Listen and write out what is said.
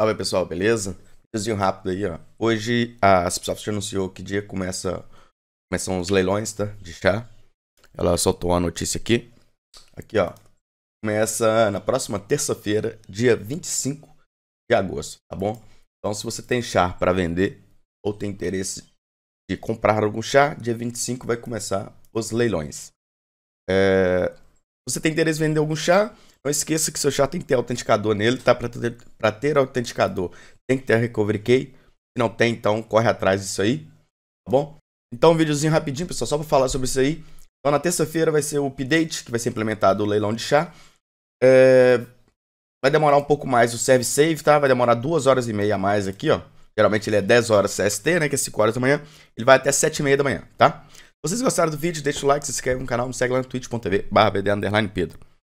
Salve pessoal, beleza? Vídeozinho rápido aí, ó. Hoje a Microsoft anunciou que dia começa, começam os leilões, tá? De chá. Ela soltou a notícia aqui. Aqui, ó. Começa na próxima terça-feira, dia 25 de agosto, tá bom? Então, se você tem chá para vender, ou tem interesse de comprar algum chá, dia 25 vai começar os leilões. É... Você tem interesse em vender algum chá? Não esqueça que seu chá tem que ter autenticador nele, tá? Para ter, pra ter autenticador tem que ter recovery key. Se não tem, então corre atrás disso aí, tá bom? Então, um videozinho rapidinho, pessoal, só para falar sobre isso aí. Então, na terça-feira vai ser o update, que vai ser implementado o leilão de chá. É... Vai demorar um pouco mais o serve save, tá? Vai demorar duas horas e meia a mais aqui, ó. Geralmente ele é 10 horas CST, né? Que é 5 horas da manhã. Ele vai até 7 e meia da manhã, tá? Se vocês gostaram do vídeo, deixa o like, se inscreve no canal, me segue lá no twitch.tv barra Pedro.